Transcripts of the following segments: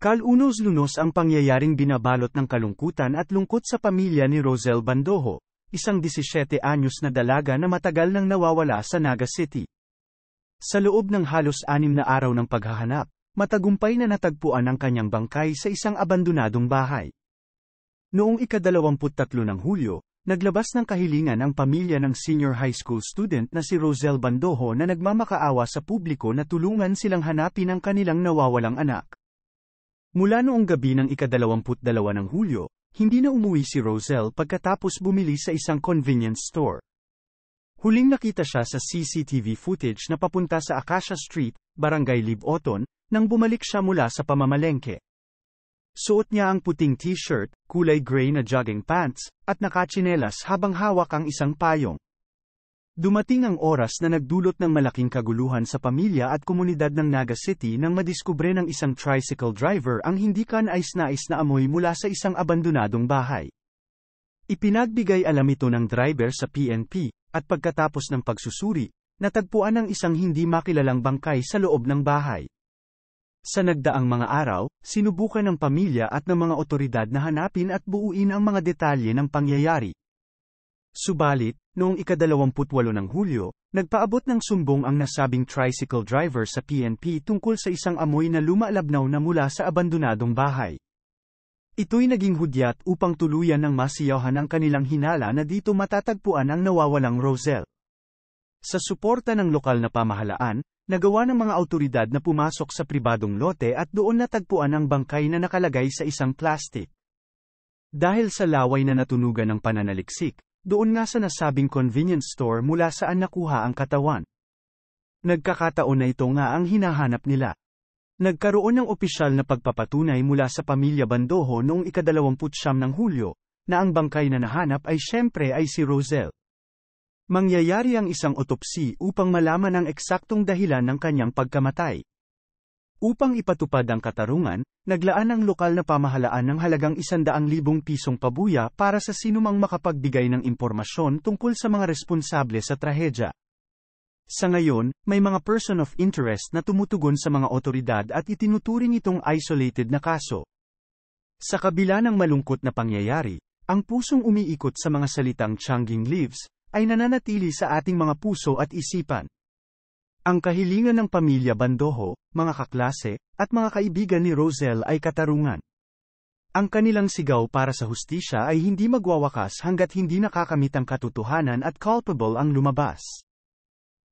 Kalunos-lunos ang pangyayaring binabalot ng kalungkutan at lungkot sa pamilya ni Rosel Bandoho, isang 17 anyos na dalaga na matagal nang nawawala sa Naga City. Sa loob ng halos anim na araw ng paghahanap, matagumpay na natagpuan ang kanyang bangkay sa isang abandonadong bahay. Noong ikadalawamput-tatlo ng Hulyo, naglabas ng kahilingan ang pamilya ng senior high school student na si Rosel Bandoho na nagmamakaawa sa publiko na tulungan silang hanapin ang kanilang nawawalang anak. Mula noong gabi ng ikadalawamput dalawa ng Hulyo, hindi na umuwi si Roselle pagkatapos bumili sa isang convenience store. Huling nakita siya sa CCTV footage na papunta sa Acacia Street, Barangay Liboton, nang bumalik siya mula sa pamamalengke. Suot niya ang puting t-shirt, kulay gray na jogging pants, at nakatsinelas habang hawak ang isang payong. Dumating ang oras na nagdulot ng malaking kaguluhan sa pamilya at komunidad ng Naga City nang madiskubre ng isang tricycle driver ang hindi kanais-nais na amoy mula sa isang abandonadong bahay. Ipinagbigay alam ito ng driver sa PNP, at pagkatapos ng pagsusuri, natagpuan ng isang hindi makilalang bangkay sa loob ng bahay. Sa nagdaang mga araw, sinubukan ng pamilya at ng mga otoridad na hanapin at buuin ang mga detalye ng pangyayari. Subalit, Noong ikadalawamputwalo ng Hulyo, nagpaabot ng sumbong ang nasabing tricycle driver sa PNP tungkol sa isang amoy na lumalabnaw na mula sa abandonadong bahay. Ito'y naging hudyat upang tuluyan ng masiyahan ang kanilang hinala na dito matatagpuan ang nawawalang Roselle. Sa suporta ng lokal na pamahalaan, nagawa ng mga autoridad na pumasok sa pribadong lote at doon natagpuan ang bangkay na nakalagay sa isang plastic. Dahil sa laway na natunugan ng pananaliksik, doon nga sa nasabing convenience store mula saan nakuha ang katawan. Nagkakataon na ito nga ang hinahanap nila. Nagkaroon ng opisyal na pagpapatunay mula sa pamilya Bandoho noong ikadalawamputsyam ng Hulyo, na ang bangkay na nahanap ay siyempre ay si Roselle. Mangyayari ang isang otopsi upang malaman ang eksaktong dahilan ng kanyang pagkamatay. Upang ipatupad ang katarungan, naglaan ang lokal na pamahalaan ng halagang 100,000 pisong pabuya para sa sinumang makapagbigay ng impormasyon tungkol sa mga responsable sa trahedya. Sa ngayon, may mga person of interest na tumutugon sa mga otoridad at itinuturing itong isolated na kaso. Sa kabila ng malungkot na pangyayari, ang pusong umiikot sa mga salitang changing leaves ay nananatili sa ating mga puso at isipan. Ang kahilingan ng pamilya Bandoho, mga kaklase, at mga kaibigan ni Rosel ay katarungan. Ang kanilang sigaw para sa hustisya ay hindi magwawakas hanggat hindi nakakamit ang katotohanan at culpable ang lumabas.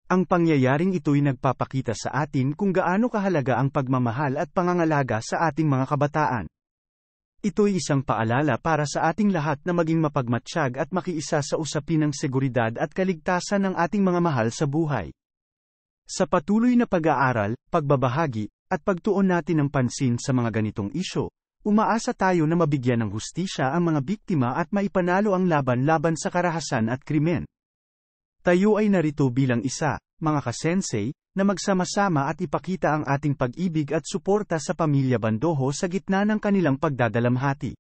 Ang pangyayaring ito'y nagpapakita sa atin kung gaano kahalaga ang pagmamahal at pangangalaga sa ating mga kabataan. Ito'y isang paalala para sa ating lahat na maging mapagmatsyag at makiisa sa usapin ng seguridad at kaligtasan ng ating mga mahal sa buhay. Sa patuloy na pag-aaral, pagbabahagi, at pagtuon natin ng pansin sa mga ganitong isyo, umaasa tayo na mabigyan ng hustisya ang mga biktima at maipanalo ang laban laban sa karahasan at krimen. Tayo ay narito bilang isa, mga kasensei, na magsama-sama at ipakita ang ating pag-ibig at suporta sa pamilya Bandoho sa gitna ng kanilang pagdadalamhati.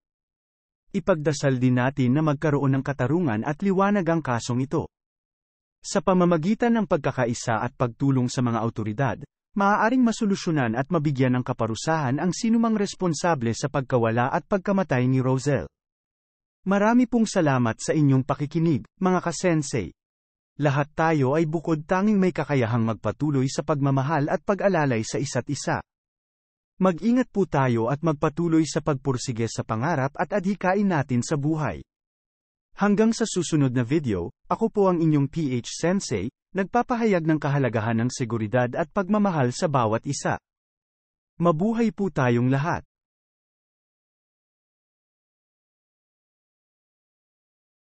Ipagdasal din natin na magkaroon ng katarungan at liwanag ang kasong ito. Sa pamamagitan ng pagkakaisa at pagtulong sa mga autoridad, maaaring masolusyonan at mabigyan ng kaparusahan ang sinumang responsable sa pagkawala at pagkamatay ni Roselle. Marami pong salamat sa inyong pakikinig, mga kasensei. Lahat tayo ay bukod tanging may kakayahang magpatuloy sa pagmamahal at pag-alalay sa isa't isa. Mag-ingat po tayo at magpatuloy sa pagpursige sa pangarap at adhikain natin sa buhay. Hanggang sa susunod na video, ako po ang inyong PH Sensei, nagpapahayag ng kahalagahan ng seguridad at pagmamahal sa bawat isa. Mabuhay po tayong lahat!